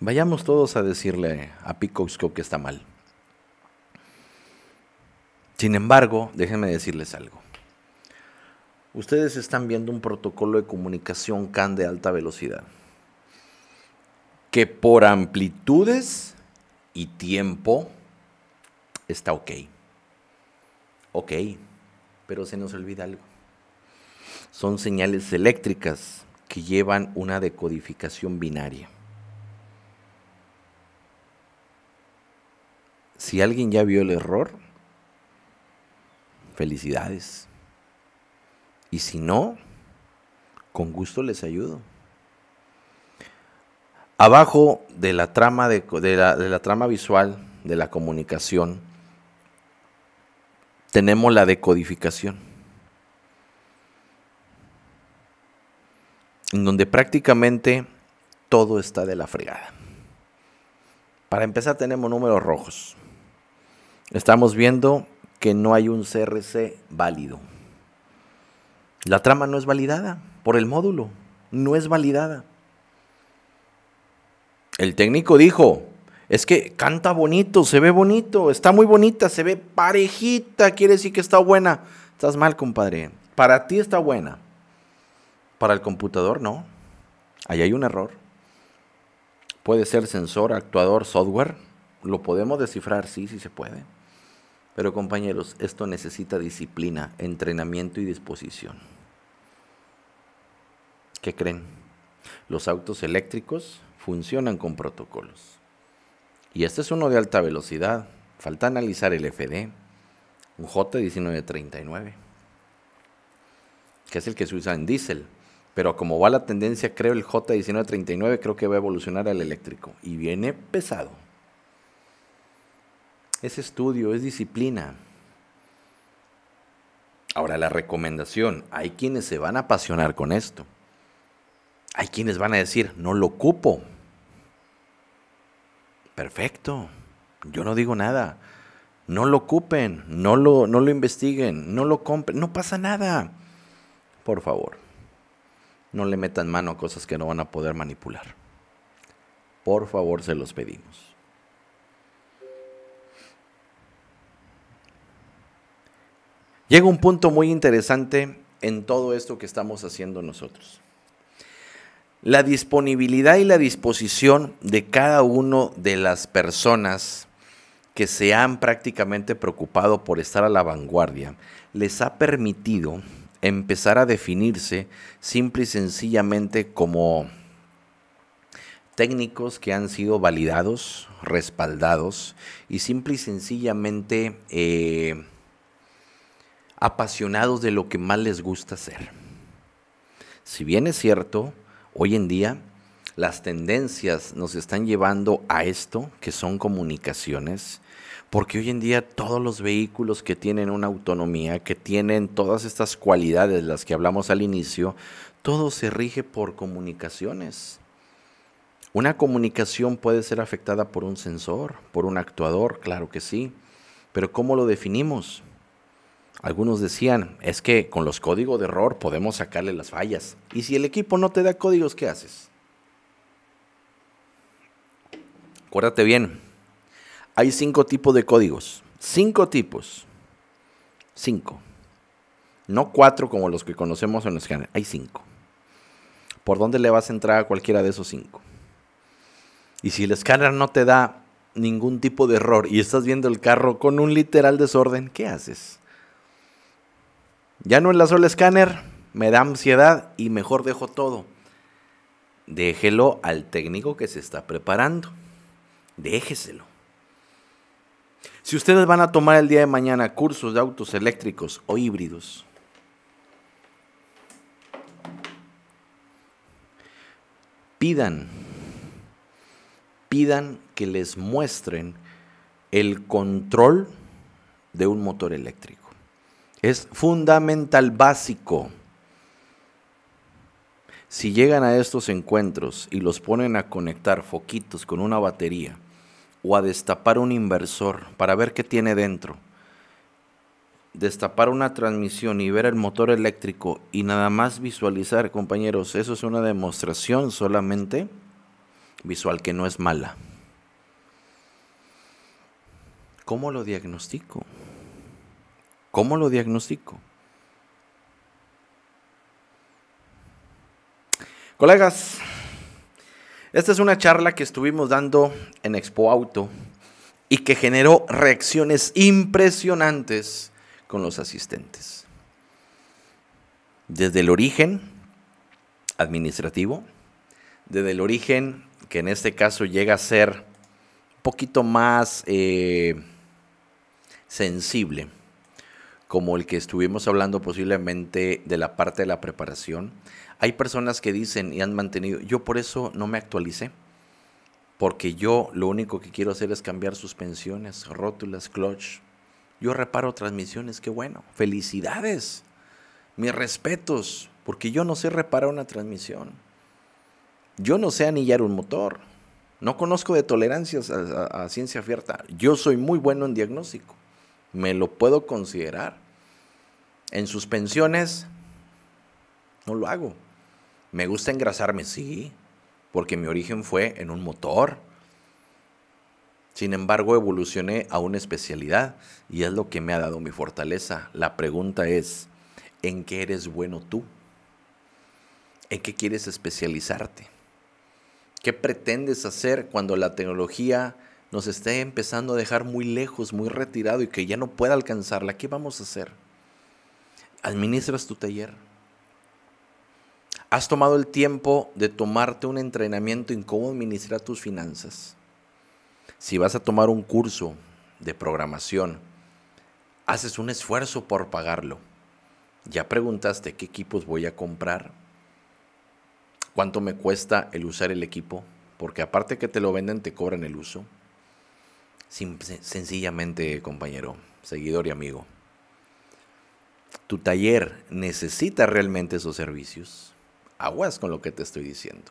A: Vayamos todos a decirle a Picosco que está mal. Sin embargo, déjenme decirles algo. Ustedes están viendo un protocolo de comunicación CAN de alta velocidad, que por amplitudes y tiempo está ok. Ok, pero se nos olvida algo. Son señales eléctricas que llevan una decodificación binaria. Si alguien ya vio el error, felicidades. Y si no, con gusto les ayudo. Abajo de la trama, de, de la trama visual de la comunicación, tenemos la decodificación. en donde prácticamente todo está de la fregada. Para empezar tenemos números rojos. Estamos viendo que no hay un CRC válido. La trama no es validada por el módulo, no es validada. El técnico dijo, es que canta bonito, se ve bonito, está muy bonita, se ve parejita, quiere decir que está buena. Estás mal, compadre. Para ti está buena. Para el computador no. Ahí hay un error. Puede ser sensor, actuador, software. Lo podemos descifrar, sí, sí se puede. Pero compañeros, esto necesita disciplina, entrenamiento y disposición. ¿Qué creen? Los autos eléctricos funcionan con protocolos. Y este es uno de alta velocidad. Falta analizar el FD, un J1939, que es el que se usa en diésel. Pero como va la tendencia, creo el J1939, creo que va a evolucionar al eléctrico. Y viene pesado. Es estudio, es disciplina. Ahora la recomendación, hay quienes se van a apasionar con esto. Hay quienes van a decir, no lo ocupo. Perfecto, yo no digo nada. No lo ocupen, no lo, no lo investiguen, no lo compren, no pasa nada. Por favor no le metan mano a cosas que no van a poder manipular. Por favor, se los pedimos. Llega un punto muy interesante en todo esto que estamos haciendo nosotros. La disponibilidad y la disposición de cada uno de las personas que se han prácticamente preocupado por estar a la vanguardia les ha permitido empezar a definirse simple y sencillamente como técnicos que han sido validados, respaldados y simple y sencillamente eh, apasionados de lo que más les gusta hacer. Si bien es cierto, hoy en día las tendencias nos están llevando a esto, que son comunicaciones, porque hoy en día todos los vehículos que tienen una autonomía, que tienen todas estas cualidades, las que hablamos al inicio, todo se rige por comunicaciones. Una comunicación puede ser afectada por un sensor, por un actuador, claro que sí, pero ¿cómo lo definimos? Algunos decían, es que con los códigos de error podemos sacarle las fallas. Y si el equipo no te da códigos, ¿qué haces? Acuérdate bien, hay cinco tipos de códigos. Cinco tipos. Cinco. No cuatro como los que conocemos en los escáner. Hay cinco. ¿Por dónde le vas a entrar a cualquiera de esos cinco? Y si el escáner no te da ningún tipo de error y estás viendo el carro con un literal desorden, ¿qué haces? Ya no enlazó el escáner, me da ansiedad y mejor dejo todo. Déjelo al técnico que se está preparando. Déjeselo. Si ustedes van a tomar el día de mañana cursos de autos eléctricos o híbridos, pidan, pidan que les muestren el control de un motor eléctrico. Es fundamental, básico. Si llegan a estos encuentros y los ponen a conectar foquitos con una batería, o a destapar un inversor para ver qué tiene dentro. Destapar una transmisión y ver el motor eléctrico y nada más visualizar, compañeros, eso es una demostración solamente visual que no es mala. ¿Cómo lo diagnostico? ¿Cómo lo diagnostico? Colegas, esta es una charla que estuvimos dando en Expo Auto y que generó reacciones impresionantes con los asistentes. Desde el origen administrativo, desde el origen que en este caso llega a ser un poquito más eh, sensible como el que estuvimos hablando posiblemente de la parte de la preparación, hay personas que dicen y han mantenido, yo por eso no me actualicé, porque yo lo único que quiero hacer es cambiar suspensiones, rótulas, clutch. Yo reparo transmisiones, qué bueno, felicidades, mis respetos, porque yo no sé reparar una transmisión. Yo no sé anillar un motor. No conozco de tolerancias a, ciencia cierta. Yo soy muy bueno en diagnóstico. Me lo puedo considerar en sus pensiones, no lo hago. Me gusta engrasarme, sí, porque mi origen fue en un motor. Sin embargo, evolucioné a una especialidad y es lo que me ha dado mi fortaleza. La pregunta es, ¿en qué eres bueno tú? ¿En qué quieres especializarte? ¿Qué pretendes hacer cuando la tecnología nos esté empezando a dejar muy lejos, muy retirado y que ya no pueda alcanzarla? ¿Qué vamos a hacer? administras tu taller. Has tomado el tiempo de tomarte un entrenamiento en cómo administrar tus finanzas. Si vas a tomar un curso de programación, haces un esfuerzo por pagarlo. Ya preguntaste qué equipos voy a comprar, cuánto me cuesta el usar el equipo, porque aparte que te lo venden, te cobran el uso. sencillamente, compañero, seguidor y amigo, tu taller necesita realmente esos servicios, aguas con lo que te estoy diciendo.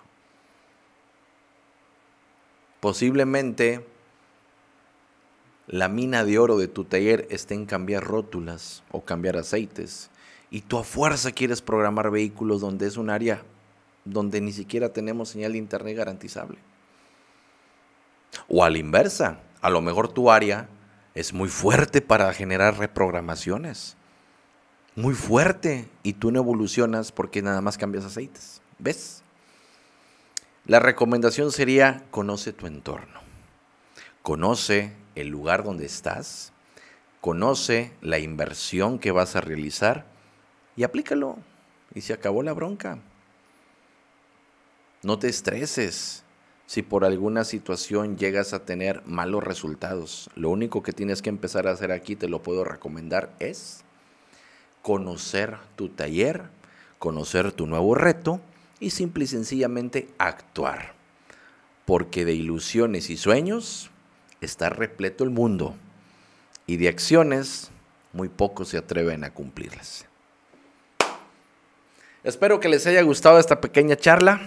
A: Posiblemente la mina de oro de tu taller esté en cambiar rótulas o cambiar aceites y tú a fuerza quieres programar vehículos donde es un área donde ni siquiera tenemos señal de internet garantizable. O a la inversa, a lo mejor tu área es muy fuerte para generar reprogramaciones muy fuerte y tú no evolucionas porque nada más cambias aceites. ¿Ves? La recomendación sería conoce tu entorno, conoce el lugar donde estás, conoce la inversión que vas a realizar y aplícalo. Y se acabó la bronca. No te estreses si por alguna situación llegas a tener malos resultados. Lo único que tienes que empezar a hacer aquí, te lo puedo recomendar, es conocer tu taller, conocer tu nuevo reto y simple y sencillamente actuar. Porque de ilusiones y sueños está repleto el mundo y de acciones muy pocos se atreven a cumplirlas. Espero que les haya gustado esta pequeña charla.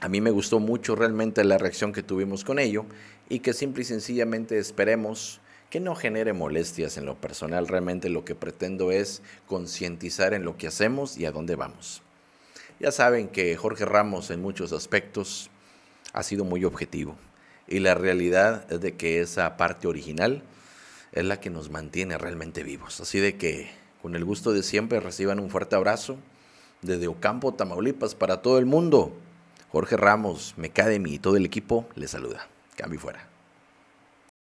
A: A mí me gustó mucho realmente la reacción que tuvimos con ello y que simple y sencillamente esperemos que no genere molestias en lo personal. Realmente lo que pretendo es concientizar en lo que hacemos y a dónde vamos. Ya saben que Jorge Ramos en muchos aspectos ha sido muy objetivo y la realidad es de que esa parte original es la que nos mantiene realmente vivos. Así de que con el gusto de siempre reciban un fuerte abrazo desde Ocampo, Tamaulipas, para todo el mundo. Jorge Ramos, Mecademy y todo el equipo les saluda. Cambio fuera.